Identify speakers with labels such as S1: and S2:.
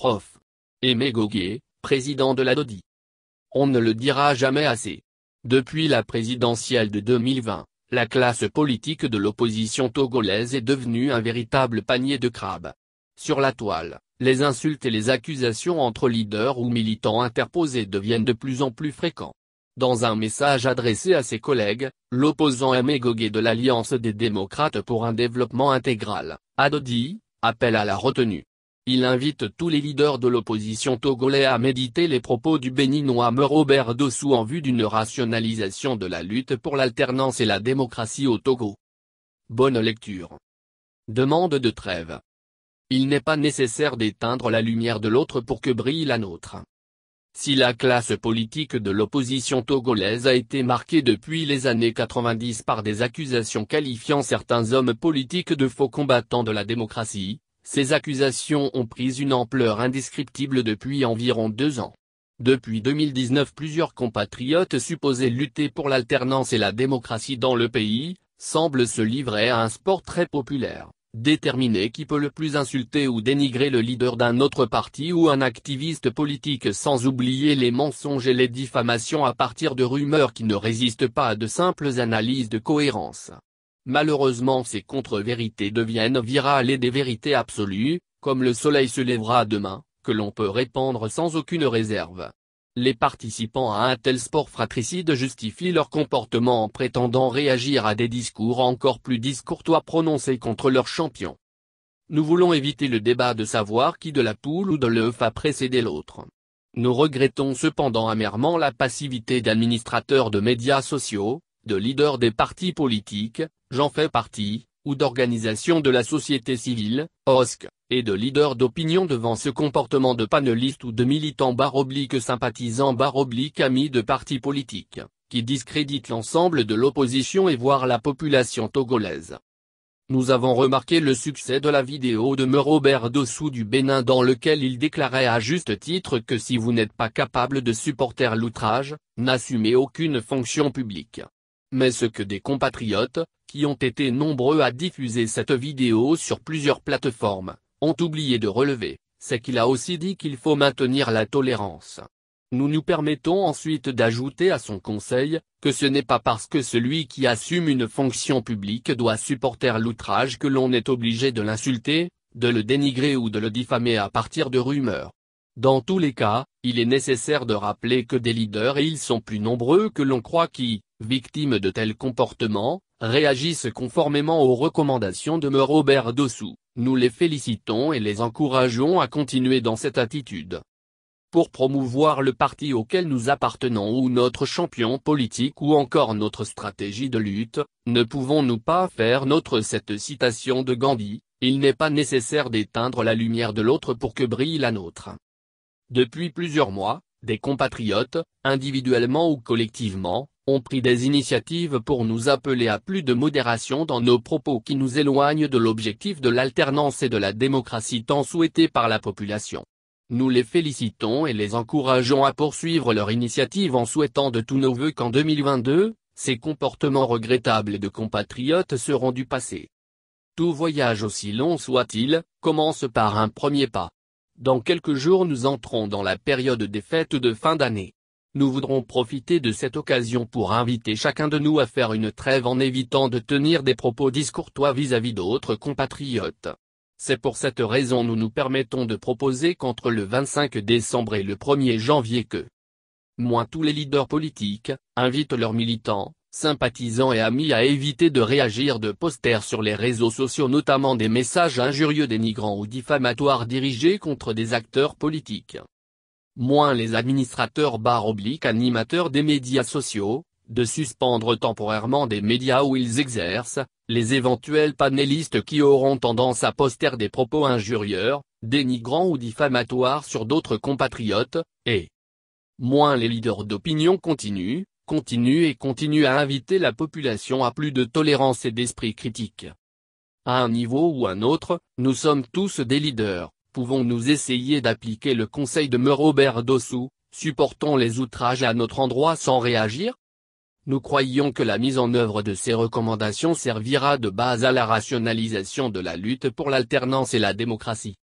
S1: Prof. Aimé Gogué, président de l'ADODI. On ne le dira jamais assez. Depuis la présidentielle de 2020, la classe politique de l'opposition togolaise est devenue un véritable panier de crabes. Sur la toile, les insultes et les accusations entre leaders ou militants interposés deviennent de plus en plus fréquents. Dans un message adressé à ses collègues, l'opposant Aimé Goguet de l'Alliance des démocrates pour un développement intégral, Adodi, appelle à la retenue. Il invite tous les leaders de l'opposition togolais à méditer les propos du béninois Me Robert Dossou en vue d'une rationalisation de la lutte pour l'alternance et la démocratie au Togo. Bonne lecture. Demande de trêve. Il n'est pas nécessaire d'éteindre la lumière de l'autre pour que brille la nôtre. Si la classe politique de l'opposition togolaise a été marquée depuis les années 90 par des accusations qualifiant certains hommes politiques de faux combattants de la démocratie, ces accusations ont pris une ampleur indescriptible depuis environ deux ans. Depuis 2019 plusieurs compatriotes supposés lutter pour l'alternance et la démocratie dans le pays, semblent se livrer à un sport très populaire, déterminé qui peut le plus insulter ou dénigrer le leader d'un autre parti ou un activiste politique sans oublier les mensonges et les diffamations à partir de rumeurs qui ne résistent pas à de simples analyses de cohérence. Malheureusement ces contre-vérités deviennent virales et des vérités absolues, comme le soleil se lèvera demain, que l'on peut répandre sans aucune réserve. Les participants à un tel sport fratricide justifient leur comportement en prétendant réagir à des discours encore plus discourtois prononcés contre leurs champions. Nous voulons éviter le débat de savoir qui de la poule ou de l'œuf a précédé l'autre. Nous regrettons cependant amèrement la passivité d'administrateurs de médias sociaux, de leaders des partis politiques, j'en fais partie, ou d'organisations de la société civile, OSC, et de leaders d'opinion devant ce comportement de panélistes ou de militants bar oblique sympathisants bar amis de partis politiques, qui discrédite l'ensemble de l'opposition et voire la population togolaise. Nous avons remarqué le succès de la vidéo de Me Robert Dossou du Bénin dans lequel il déclarait à juste titre que si vous n'êtes pas capable de supporter l'outrage, n'assumez aucune fonction publique mais ce que des compatriotes, qui ont été nombreux à diffuser cette vidéo sur plusieurs plateformes, ont oublié de relever, c'est qu'il a aussi dit qu'il faut maintenir la tolérance. Nous nous permettons ensuite d'ajouter à son conseil, que ce n'est pas parce que celui qui assume une fonction publique doit supporter l'outrage que l'on est obligé de l'insulter, de le dénigrer ou de le diffamer à partir de rumeurs. Dans tous les cas, il est nécessaire de rappeler que des leaders et ils sont plus nombreux que l'on croit qui, victimes de tels comportements, réagissent conformément aux recommandations de me Robert Dossou. Nous les félicitons et les encourageons à continuer dans cette attitude. Pour promouvoir le parti auquel nous appartenons ou notre champion politique ou encore notre stratégie de lutte, ne pouvons-nous pas faire notre cette citation de Gandhi, il n'est pas nécessaire d'éteindre la lumière de l'autre pour que brille la nôtre. Depuis plusieurs mois, des compatriotes, individuellement ou collectivement, ont pris des initiatives pour nous appeler à plus de modération dans nos propos qui nous éloignent de l'objectif de l'alternance et de la démocratie tant souhaitée par la population. Nous les félicitons et les encourageons à poursuivre leur initiative en souhaitant de tous nos voeux qu'en 2022, ces comportements regrettables de compatriotes seront du passé. Tout voyage aussi long soit-il, commence par un premier pas. Dans quelques jours nous entrons dans la période des fêtes de fin d'année. Nous voudrons profiter de cette occasion pour inviter chacun de nous à faire une trêve en évitant de tenir des propos discourtois vis-à-vis d'autres compatriotes. C'est pour cette raison nous nous permettons de proposer qu'entre le 25 décembre et le 1er janvier que moins tous les leaders politiques, invitent leurs militants, sympathisants et amis à éviter de réagir de posters sur les réseaux sociaux notamment des messages injurieux dénigrants ou diffamatoires dirigés contre des acteurs politiques moins les administrateurs barobliques oblique animateurs des médias sociaux, de suspendre temporairement des médias où ils exercent, les éventuels panélistes qui auront tendance à poster des propos injurieux, dénigrants ou diffamatoires sur d'autres compatriotes, et moins les leaders d'opinion continuent, continuent et continuent à inviter la population à plus de tolérance et d'esprit critique. À un niveau ou un autre, nous sommes tous des leaders, pouvons-nous essayer d'appliquer le conseil de Meurobert Dossou, supportons les outrages à notre endroit sans réagir Nous croyons que la mise en œuvre de ces recommandations servira de base à la rationalisation de la lutte pour l'alternance et la démocratie.